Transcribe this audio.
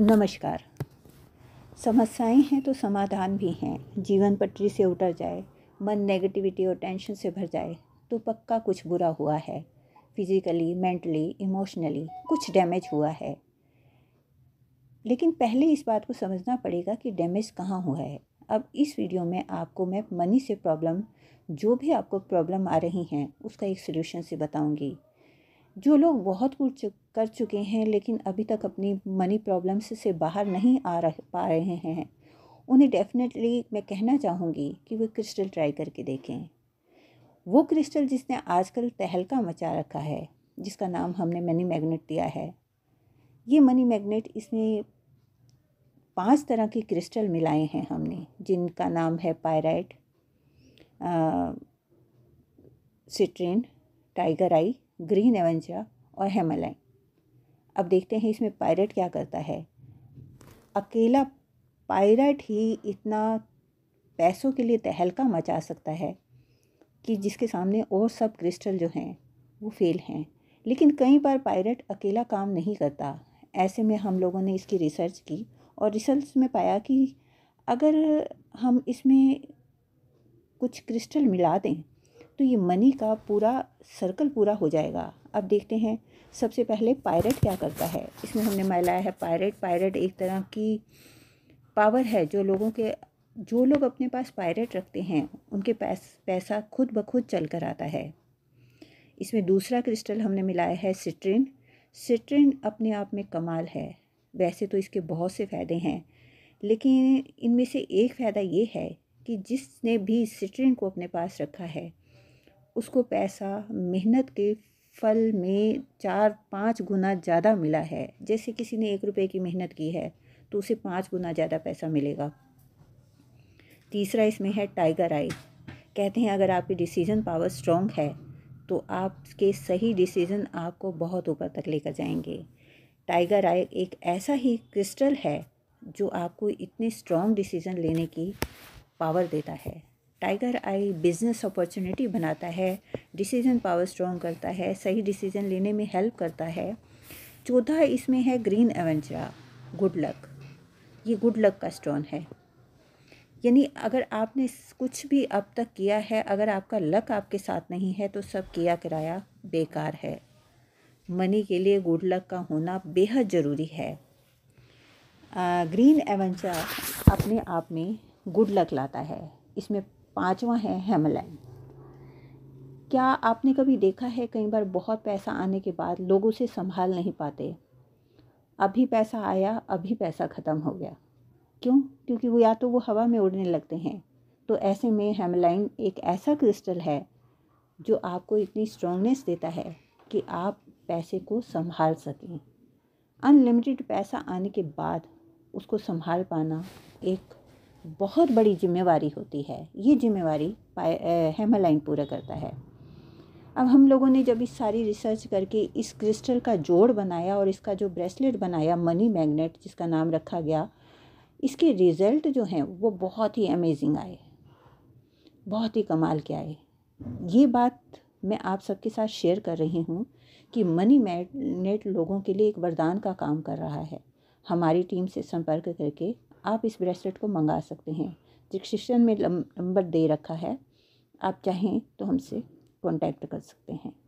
नमस्कार समस्याएं हैं तो समाधान भी हैं जीवन पटरी से उतर जाए मन नेगेटिविटी और टेंशन से भर जाए तो पक्का कुछ बुरा हुआ है फिजिकली मेंटली इमोशनली कुछ डैमेज हुआ है लेकिन पहले इस बात को समझना पड़ेगा कि डैमेज कहाँ हुआ है अब इस वीडियो में आपको मैं मनी से प्रॉब्लम जो भी आपको प्रॉब्लम आ रही हैं उसका एक सोल्यूशन से बताऊँगी जो लोग बहुत कुछ कर चुके हैं लेकिन अभी तक अपनी मनी प्रॉब्लम्स से बाहर नहीं आ रह पा रहे हैं उन्हें डेफिनेटली मैं कहना चाहूँगी कि वे क्रिस्टल ट्राई करके देखें वो क्रिस्टल जिसने आजकल तहलका मचा रखा है जिसका नाम हमने मनी मैग्नेट दिया है ये मनी मैग्नेट इसमें पांच तरह के क्रिस्टल मिलाए हैं हमने जिनका नाम है pyrite citrine tiger eye green aventurine और हेमलाइन अब देखते हैं इसमें पायरेट क्या करता है अकेला पायरेट ही इतना पैसों के लिए तहलका मचा सकता है कि जिसके सामने और सब क्रिस्टल जो हैं वो फेल हैं लेकिन कई बार पायरेट अकेला काम नहीं करता ऐसे में हम लोगों ने इसकी रिसर्च की और रिसर्च में पाया कि अगर हम इसमें कुछ क्रिस्टल मिला दें तो ये मनी का पूरा सर्कल पूरा हो जाएगा अब देखते हैं सबसे पहले पायरेट क्या करता है इसमें हमने मिलाया है पायरेट पायरेट एक तरह की पावर है जो लोगों के जो लोग अपने पास पायरेट रखते हैं उनके पास पैसा खुद ब खुद चल कर आता है इसमें दूसरा क्रिस्टल हमने मिलाया है सिट्रिन सिट्रिन अपने आप में कमाल है वैसे तो इसके बहुत से फ़ायदे हैं लेकिन इनमें से एक फ़ायदा ये है कि जिसने भी सिट्रिन को अपने पास रखा है उसको पैसा मेहनत के फल में चार पाँच गुना ज़्यादा मिला है जैसे किसी ने एक रुपये की मेहनत की है तो उसे पाँच गुना ज़्यादा पैसा मिलेगा तीसरा इसमें है टाइगर आई कहते हैं अगर आपकी डिसीज़न पावर स्ट्रॉन्ग है तो आपके सही डिसीज़न आपको बहुत ऊपर तक लेकर जाएंगे टाइगर आई एक ऐसा ही क्रिस्टल है जो आपको इतने स्ट्रॉन्ग डिसीज़न लेने की पावर देता है टाइगर आई बिजनेस अपॉर्चुनिटी बनाता है डिसीजन पावर स्ट्रॉन्ग करता है सही डिसीजन लेने में हेल्प करता है चौथा इसमें है ग्रीन एवेंचरा गुड लक ये गुड लक का स्टोन है यानी अगर आपने कुछ भी अब तक किया है अगर आपका लक आपके साथ नहीं है तो सब किया किराया बेकार है मनी के लिए गुड लक का होना बेहद ज़रूरी है आ, ग्रीन एवेंचर अपने आप में गुड लक लाता है इसमें पांचवा है हेमलाइन क्या आपने कभी देखा है कई बार बहुत पैसा आने के बाद लोग उसे संभाल नहीं पाते अभी पैसा आया अभी पैसा ख़त्म हो गया क्यों क्योंकि वो या तो वो हवा में उड़ने लगते हैं तो ऐसे में हेमलाइन एक ऐसा क्रिस्टल है जो आपको इतनी स्ट्रॉन्गनेस देता है कि आप पैसे को संभाल सकें अनलिमिटेड पैसा आने के बाद उसको संभाल पाना एक बहुत बड़ी जिम्मेवारी होती है ये जिम्मेवारी हेमालाइन पूरा करता है अब हम लोगों ने जब इस सारी रिसर्च करके इस क्रिस्टल का जोड़ बनाया और इसका जो ब्रेसलेट बनाया मनी मैग्नेट जिसका नाम रखा गया इसके रिज़ल्ट जो हैं वो बहुत ही अमेजिंग आए बहुत ही कमाल के आए ये बात मैं आप सबके साथ शेयर कर रही हूँ कि मनी मैग्नेट लोगों के लिए एक वरदान का काम कर रहा है हमारी टीम से संपर्क करके आप इस ब्रेसलेट को मंगा सकते हैं डिस्क्रिप्शन में नंबर दे रखा है आप चाहें तो हमसे कॉन्टैक्ट कर सकते हैं